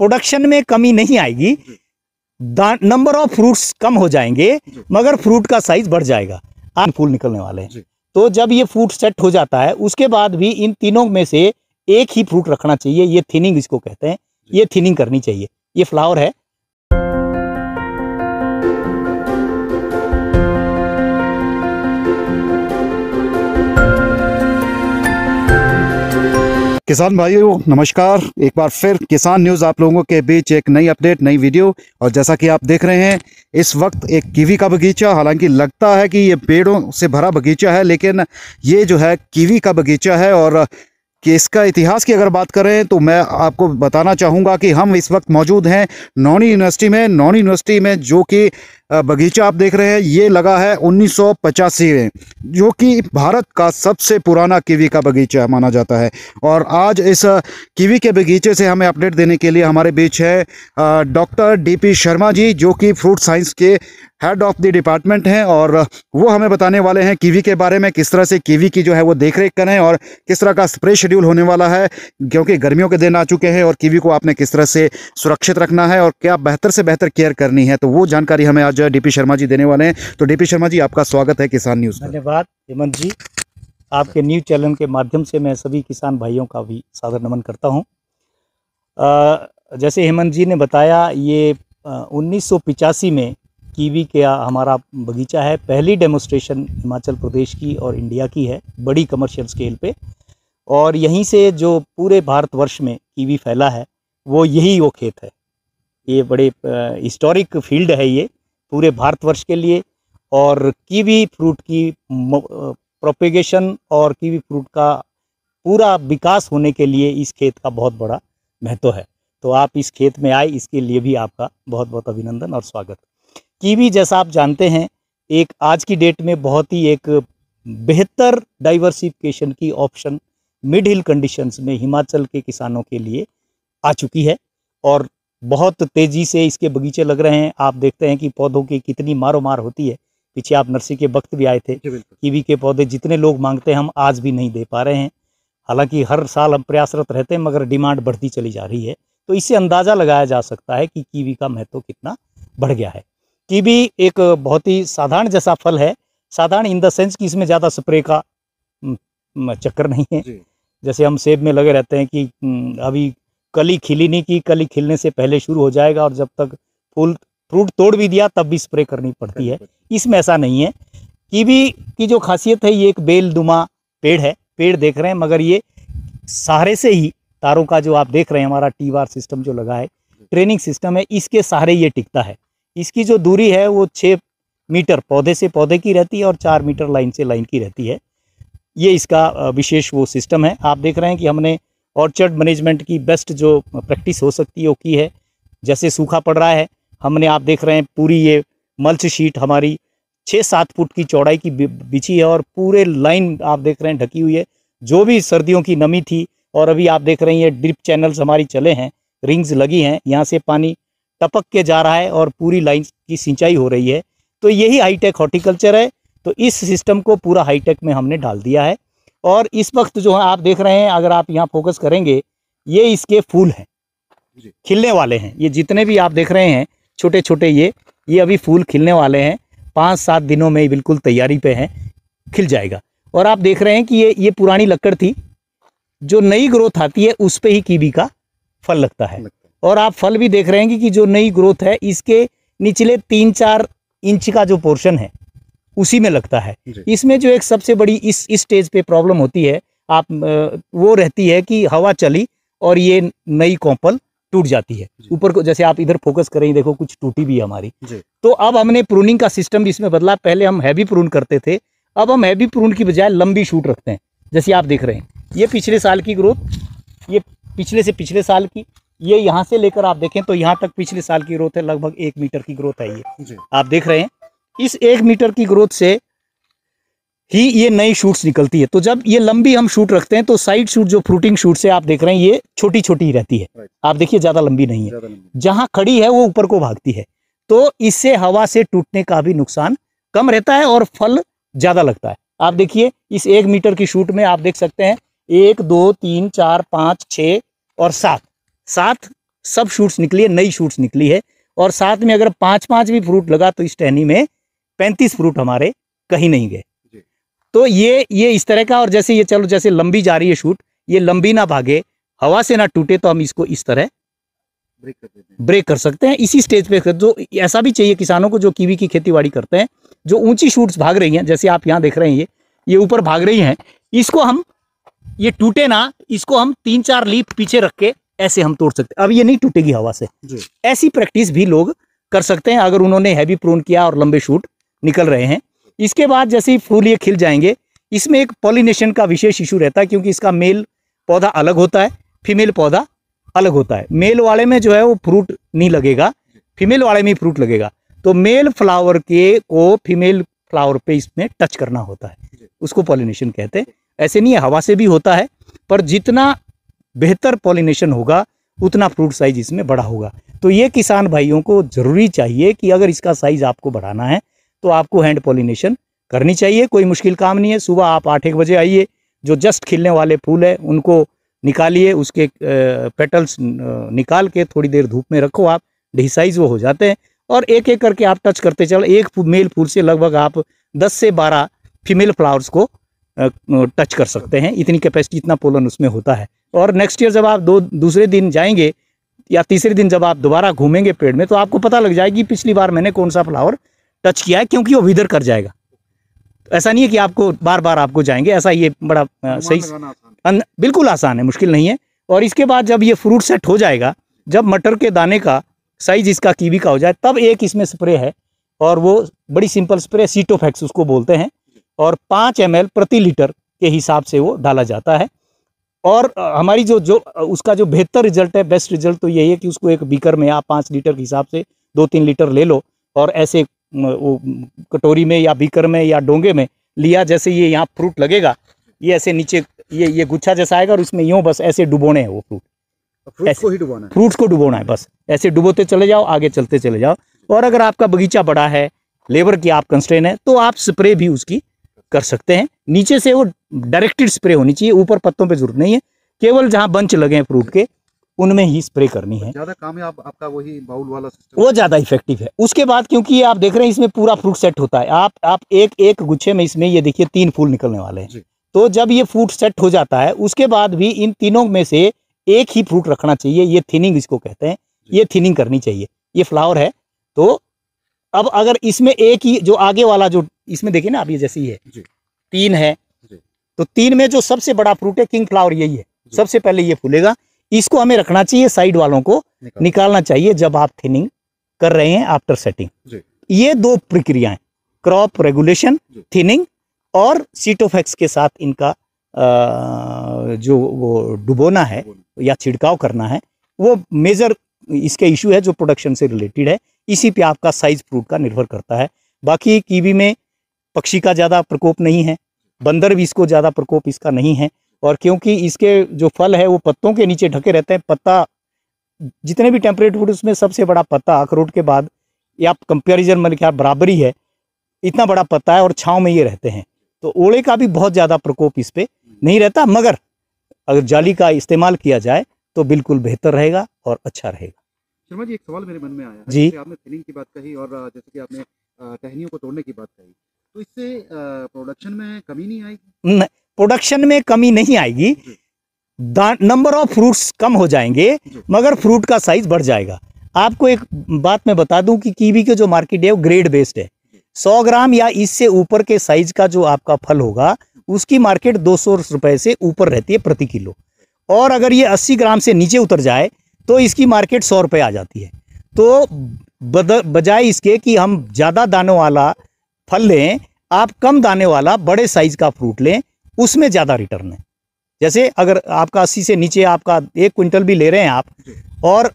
Production में कमी नहीं आएगी नंबर ऑफ फ्रूट्स कम हो जाएंगे मगर फ्रूट का साइज बढ़ जाएगा आम फूल निकलने वाले हैं तो जब ये फ्रूट सेट हो जाता है उसके बाद भी इन तीनों में से एक ही फ्रूट रखना चाहिए ये थिनिंग इसको कहते हैं ये थिनिंग करनी चाहिए ये फ्लावर है किसान भाइयों नमस्कार एक बार फिर किसान न्यूज़ आप लोगों के बीच एक नई अपडेट नई वीडियो और जैसा कि आप देख रहे हैं इस वक्त एक कीवी का बगीचा हालांकि लगता है कि ये पेड़ों से भरा बगीचा है लेकिन ये जो है कीवी का बगीचा है और कि इसका इतिहास की अगर बात करें तो मैं आपको बताना चाहूँगा कि हम इस वक्त मौजूद हैं नौनी यूनिवर्सिटी में नौनी यूनिवर्सिटी में जो कि बगीचा आप देख रहे हैं ये लगा है उन्नीस में जो कि भारत का सबसे पुराना कीवी का बगीचा माना जाता है और आज इस कीवी के बगीचे से हमें अपडेट देने के लिए हमारे बीच है डॉक्टर डीपी शर्मा जी जो कि फ्रूट साइंस के हेड ऑफ द डिपार्टमेंट हैं और वो हमें बताने वाले हैं कीवी के बारे में किस तरह से कीवी की जो है वो देख रेख करें और किस तरह का स्प्रे शेड्यूल होने वाला है क्योंकि गर्मियों के दिन आ चुके हैं और कीवी को आपने किस तरह से सुरक्षित रखना है और क्या बेहतर से बेहतर केयर करनी है तो वो जानकारी हमें आज डी शर्मा जी देने वाले हैं तो डी शर्मा जी आपका स्वागत है किसान न्यूज़ धन्यवाद हेमंत जी आपके न्यूज़ चैनल के माध्यम से मैं सभी किसान भाइयों का भी सागर नमन करता हूँ जैसे हेमंत जी ने बताया ये उन्नीस में कीवी का हमारा बगीचा है पहली डेमोस्ट्रेशन हिमाचल प्रदेश की और इंडिया की है बड़ी कमर्शियल स्केल पे और यहीं से जो पूरे भारतवर्ष में कीवी फैला है वो यही वो खेत है ये बड़े हिस्टोरिक फील्ड है ये पूरे भारतवर्ष के लिए और कीवी फ्रूट की प्रोपेगेशन और कीवी फ्रूट का पूरा विकास होने के लिए इस खेत का बहुत बड़ा महत्व है तो आप इस खेत में आए इसके लिए भी आपका बहुत बहुत अभिनंदन और स्वागत कीवी जैसा आप जानते हैं एक आज की डेट में बहुत ही एक बेहतर डाइवर्सिफिकेशन की ऑप्शन मिड हिल कंडीशंस में हिमाचल के किसानों के लिए आ चुकी है और बहुत तेज़ी से इसके बगीचे लग रहे हैं आप देखते हैं कि पौधों की कितनी मारो मार होती है पीछे आप नर्सी के वक्त भी आए थे कीवी के पौधे जितने लोग मांगते हैं हम आज भी नहीं दे पा रहे हैं हालांकि हर साल हम प्रयासरत रहते हैं मगर डिमांड बढ़ती चली जा रही है तो इससे अंदाज़ा लगाया जा सकता है कि कीवी का महत्व कितना बढ़ गया है कीवी एक बहुत ही साधारण जैसा फल है साधारण इन द सेंस कि इसमें ज़्यादा स्प्रे का हम्म, चक्कर नहीं है जैसे हम सेब में लगे रहते हैं कि हम्म, अभी कली खिली नहीं की कली खिलने से पहले शुरू हो जाएगा और जब तक फूल फ्रूट तोड़ भी दिया तब भी स्प्रे करनी पड़ती है इसमें ऐसा नहीं है कीवी की जो खासियत है ये एक बेल दुमा पेड़ है पेड़ देख रहे हैं मगर ये सहारे से ही तारों का जो आप देख रहे हैं हमारा टी वार सिस्टम जो लगा है ट्रेनिंग सिस्टम है इसके सहारे ये टिकता है इसकी जो दूरी है वो छः मीटर पौधे से पौधे की रहती है और चार मीटर लाइन से लाइन की रहती है ये इसका विशेष वो सिस्टम है आप देख रहे हैं कि हमने ऑर्चर्ड मैनेजमेंट की बेस्ट जो प्रैक्टिस हो सकती है वो की है जैसे सूखा पड़ रहा है हमने आप देख रहे हैं पूरी ये मल्च शीट हमारी छः सात फुट की चौड़ाई की बिछी है और पूरे लाइन आप देख रहे हैं ढकी हुई है जो भी सर्दियों की नमी थी और अभी आप देख रहे हैं ये ड्रिप चैनल्स हमारी चले हैं रिंग्स लगी हैं यहाँ से पानी टपक के जा रहा है और पूरी लाइन की सिंचाई हो रही है तो यही हाईटेक हॉर्टिकल्चर है तो इस सिस्टम को पूरा हाईटेक में हमने डाल दिया है और इस वक्त जो है आप देख रहे हैं अगर आप यहाँ फोकस करेंगे ये इसके फूल हैं खिलने वाले हैं ये जितने भी आप देख रहे हैं छोटे छोटे ये ये अभी फूल खिलने वाले हैं पाँच सात दिनों में बिल्कुल तैयारी पे हैं खिल जाएगा और आप देख रहे हैं कि ये ये पुरानी लकड़ थी जो नई ग्रोथ आती है उस पर ही कीबी का फल लगता है और आप फल भी देख रहे हैं कि जो नई ग्रोथ है इसके निचले तीन चार इंच का जो पोर्शन है उसी में लगता है इसमें जो एक सबसे बड़ी इस इस स्टेज पे प्रॉब्लम होती है आप वो रहती है कि हवा चली और ये नई कॉपल टूट जाती है ऊपर को जैसे आप इधर फोकस करें देखो कुछ टूटी भी है हमारी तो अब हमने प्रूनिंग का सिस्टम भी इसमें बदला पहले हम हैवी प्रून करते थे अब हम हैवी प्रून की बजाय लंबी शूट रखते हैं जैसे आप देख रहे हैं ये पिछले साल की ग्रोथ ये पिछले से पिछले साल की ये यहाँ से लेकर आप देखें तो यहाँ तक पिछले साल की ग्रोथ है लगभग एक मीटर की ग्रोथ है ये आप देख रहे हैं इस एक मीटर की ग्रोथ से ही ये नई शूट्स निकलती है तो जब ये लंबी हम शूट रखते हैं तो साइड शूट जो फ्रूटिंग शूट से आप देख रहे हैं ये छोटी छोटी रहती है आप देखिए ज्यादा लंबी नहीं है जहां खड़ी है वो ऊपर को भागती है तो इससे हवा से टूटने का भी नुकसान कम रहता है और फल ज्यादा लगता है आप देखिए इस एक मीटर की शूट में आप देख सकते हैं एक दो तीन चार पांच छ और सात साथ सब शूट्स निकली है नई शूट्स निकली है और साथ में अगर पांच पांच भी फ्रूट लगा तो इस टहनी में पैंतीस फ्रूट हमारे कहीं नहीं गए तो ये ये इस तरह का और जैसे ये चलो जैसे लंबी जा रही है शूट ये लंबी ना भागे हवा से ना टूटे तो हम इसको इस तरह ब्रेक कर हैं ब्रेक कर सकते हैं इसी स्टेज पे जो ऐसा भी चाहिए किसानों को जो कीवी की खेती बाड़ी करते हैं जो ऊंची शूट्स भाग रही हैं जैसे आप यहाँ देख रहे हैं ये ये ऊपर भाग रही हैं इसको हम ये टूटे ना इसको हम तीन चार लीप पीछे रख के ऐसे हम तोड़ सकते अब ये नहीं टूटेगी हवा से ऐसी प्रैक्टिस भी लोग कर सकते हैं अगर उन्होंने हैवी प्रोन किया और लंबे शूट निकल रहे हैं इसके बाद जैसे ही फूल ये खिल जाएंगे इसमें एक पॉलिनेशन का विशेष इशू रहता है क्योंकि इसका मेल पौधा अलग होता है फीमेल पौधा अलग होता है मेल वाले में जो है वो फ्रूट नहीं लगेगा फीमेल वाले में फ्रूट लगेगा तो मेल फ्लावर के को फीमेल फ्लावर पे इसमें टच करना होता है उसको पॉलिनेशन कहते हैं ऐसे नहीं है हवा से भी होता है पर जितना बेहतर पॉलिनेशन होगा उतना फ्रूट साइज इसमें बड़ा होगा तो ये किसान भाइयों को ज़रूरी चाहिए कि अगर इसका साइज़ आपको बढ़ाना है तो आपको हैंड पॉलिनेशन करनी चाहिए कोई मुश्किल काम नहीं है सुबह आप आठ एक बजे आइए जो जस्ट खिलने वाले फूल है उनको निकालिए उसके पेटल्स निकाल के थोड़ी देर धूप में रखो आप साइज वो हो जाते हैं और एक एक करके आप टच करते चलो एक मेल फूल से लगभग आप दस से बारह फीमेल फ्लावर्स को टच कर सकते हैं इतनी कैपेसिटी इतना पोलन उसमें होता है और नेक्स्ट ईयर जब आप दो दूसरे दिन जाएंगे या तीसरे दिन जब आप दोबारा घूमेंगे पेड़ में तो आपको पता लग जाएगी पिछली बार मैंने कौन सा फ्लावर टच किया है क्योंकि वो विदर कर जाएगा तो ऐसा नहीं है कि आपको बार बार आपको जाएंगे ऐसा ये बड़ा आ, सही आसान बिल्कुल आसान है मुश्किल नहीं है और इसके बाद जब ये फ्रूट सेट हो जाएगा जब मटर के दाने का साइज इसका कीवी का हो जाए तब एक इसमें स्प्रे है और वो बड़ी सिंपल स्प्रे सीटोफैक्स उसको बोलते हैं और पाँच एम प्रति लीटर के हिसाब से वो डाला जाता है और हमारी जो जो उसका जो बेहतर रिजल्ट है बेस्ट रिजल्ट तो यही है कि उसको एक बीकर में आप पाँच लीटर के हिसाब से दो तीन लीटर ले लो और ऐसे वो कटोरी में या बीकर में या डोंगे में लिया जैसे ये यहाँ फ्रूट लगेगा ये ऐसे नीचे ये ये गुच्छा जैसा आएगा और इसमें यूँ बस ऐसे डुबोने हैं वो फ्रूट फ्रूट्स को ही डुबोना है फ्रूट्स को डुबोना है बस ऐसे डुबोते चले जाओ आगे चलते चले जाओ और अगर आपका बगीचा बड़ा है लेबर की आप कंस्ट्रेन है तो आप स्प्रे भी उसकी कर सकते हैं नीचे से वो डायरेक्टेड स्प्रे होनी चाहिए ऊपर पत्तों पे जरूरत नहीं है केवल जहाँ बंच लगे हैं फ्रूट के उनमें ही स्प्रे करनी है ज्यादा कामयाब आपका वही बाउल वाला सिस्टम वो ज्यादा इफेक्टिव है उसके बाद क्योंकि ये आप देख रहे हैं इसमें पूरा फ्रूट सेट होता है आप आप एक एक गुच्छे में इसमें ये देखिए तीन फूल निकलने वाले हैं तो जब ये फ्रूट सेट हो जाता है उसके बाद भी इन तीनों में से एक ही फ्रूट रखना चाहिए ये थिनिंग इसको कहते हैं ये थिनिंग करनी चाहिए ये फ्लावर है तो अब अगर इसमें एक ही जो आगे वाला जो इसमें देखिए ना आप ये जैसे ही है तीन है तो तीन में जो सबसे बड़ा फ्रूट है किंग फ्लावर यही है सबसे पहले ये फूलेगा इसको हमें रखना चाहिए साइड वालों को निकाल। निकालना चाहिए जब आप थिनिंग कर रहे हैं आफ्टर सेटिंग ये दो प्रक्रिया क्रॉप रेगुलेशन थिनिंग और सीटोफेक्स के साथ इनका आ, जो वो डुबोना है या छिड़काव करना है वो मेजर इसके इश्यू है जो प्रोडक्शन से रिलेटेड है इसी पे आपका साइज फ्रूट का निर्भर करता है बाकी कीवी में पक्षी का ज़्यादा प्रकोप नहीं है बंदर भी इसको ज़्यादा प्रकोप इसका नहीं है और क्योंकि इसके जो फल है वो पत्तों के नीचे ढके रहते हैं पत्ता जितने भी टेम्परेट फ्रूट उसमें सबसे बड़ा पत्ता अखरोट के बाद या कंपेरिजन मतलब क्या बराबरी है इतना बड़ा पत्ता है और छाँव में ये रहते हैं तो ओड़े का भी बहुत ज़्यादा प्रकोप इस पर नहीं रहता मगर अगर जाली का इस्तेमाल किया जाए तो बिल्कुल बेहतर रहेगा और अच्छा रहेगा शर्मा जी एक सवाल मेरे मन में आया जी आपने की बात कही और जैसे कि आपने टहनियों को तोड़ने की बात कही तो इससे प्रोडक्शन में कमी नहीं आएगी प्रोडक्शन में कमी नहीं आएगी नंबर ऑफ फ्रूट्स कम हो जाएंगे मगर फ्रूट का साइज बढ़ जाएगा आपको एक बात मैं बता दूं कि कीवी के जो मार्केट है वो ग्रेड बेस्ड है 100 ग्राम या इससे ऊपर के साइज का जो आपका फल होगा उसकी मार्केट दो सौ रुपए से ऊपर रहती है प्रति किलो और अगर ये 80 ग्राम से नीचे उतर जाए तो इसकी मार्केट सौ रुपए आ जाती है तो बजाय इसके कि हम ज़्यादा दानों वाला फल लें आप कम दाने वाला बड़े साइज का फ्रूट लें उसमें ज़्यादा रिटर्न है जैसे अगर आपका अस्सी से नीचे आपका एक क्विंटल भी ले रहे हैं आप और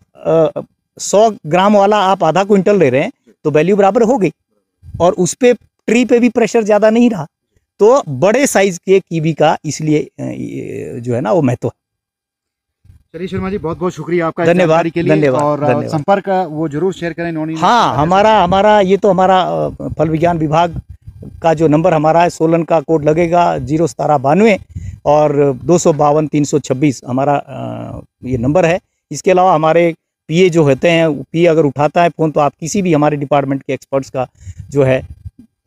सौ ग्राम वाला आप आधा क्विंटल ले रहे हैं तो वैल्यू बराबर हो गई और उस पर ट्री पे भी प्रेशर ज़्यादा नहीं रहा तो बड़े साइज के कीवी का इसलिए जो है ना वो महत्व है करी शर्मा जी बहुत बहुत शुक्रिया आपका धन्यवाद के लिए धन्यवाद और संपर्क वो जरूर शेयर करें इन्होंने हाँ हमारा हमारा ये तो हमारा फल विज्ञान विभाग का जो नंबर हमारा है सोलन का कोड लगेगा जीरो सतारह बानवे और दो सौ बावन तीन सौ छब्बीस हमारा ये नंबर है इसके अलावा हमारे पीए जो होते हैं पीए अगर उठाता है फ़ोन तो आप किसी भी हमारे डिपार्टमेंट के एक्सपर्ट्स का जो है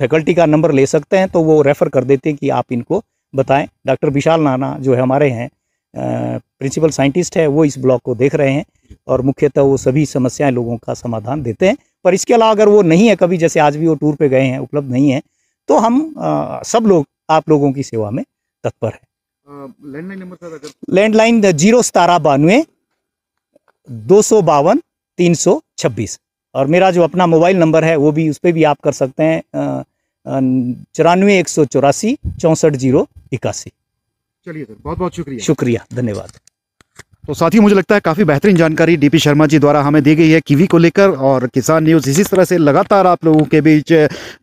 फैकल्टी का नंबर ले सकते हैं तो वो रेफ़र कर देते हैं कि आप इनको बताएं डॉक्टर विशाल नाना जो है हमारे हैं प्रिंसिपल साइंटिस्ट है वो इस ब्लॉग को देख रहे हैं और मुख्यतः वो सभी समस्याएं लोगों का समाधान देते हैं पर इसके अलावा अगर वो नहीं है कभी जैसे आज भी वो टूर पे गए हैं उपलब्ध नहीं है तो हम आ, सब लोग आप लोगों की सेवा में तत्पर है लैंडलाइन नंबर लैंडलाइन जीरो सतारह बानवे दो सौ बावन तीन सौ छब्बीस और मेरा जो अपना मोबाइल नंबर है वो भी उस पर भी आप कर सकते हैं चौरानवे एक सौ चौरासी चौंसठ जीरो इक्यासी चलिए सर तो बहुत बहुत शुक्रिया शुक्रिया धन्यवाद तो साथियों मुझे लगता है काफ़ी बेहतरीन जानकारी डीपी शर्मा जी द्वारा हमें दी गई है कीवी को लेकर और किसान न्यूज़ इसी तरह से लगातार आप लोगों के बीच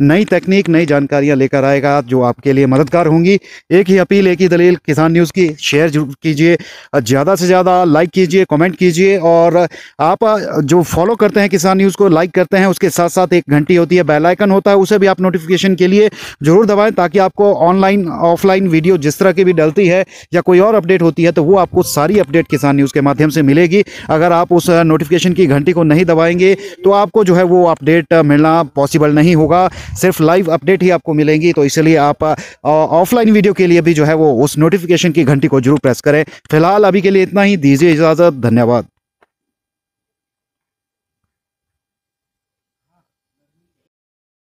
नई तकनीक नई जानकारियां लेकर आएगा जो आपके लिए मददगार होंगी एक ही अपील एक ही दलील किसान न्यूज़ की शेयर जरूर कीजिए ज़्यादा से ज़्यादा लाइक कीजिए कॉमेंट कीजिए और आप जो फॉलो करते हैं किसान न्यूज़ को लाइक करते हैं उसके साथ साथ एक घंटी होती है बेलाइकन होता है उसे भी आप नोटिफिकेशन के लिए ज़रूर दबाएँ ताकि आपको ऑनलाइन ऑफलाइन वीडियो जिस तरह की भी डलती है या कोई और अपडेट होती है तो वो आपको सारी अपडेट किसान हिंदुस्तान न्यूज़ के माध्यम से मिलेगी अगर आप उस नोटिफिकेशन की घंटी को नहीं दबाएंगे तो आपको जो है वो अपडेट मिलना पॉसिबल नहीं होगा सिर्फ लाइव अपडेट ही आपको मिलेंगी तो इसलिए आप ऑफलाइन वीडियो के लिए भी जो है वो उस नोटिफिकेशन की घंटी को जरूर प्रेस करें फिलहाल अभी के लिए इतना ही दीजिए इजाज़त धन्यवाद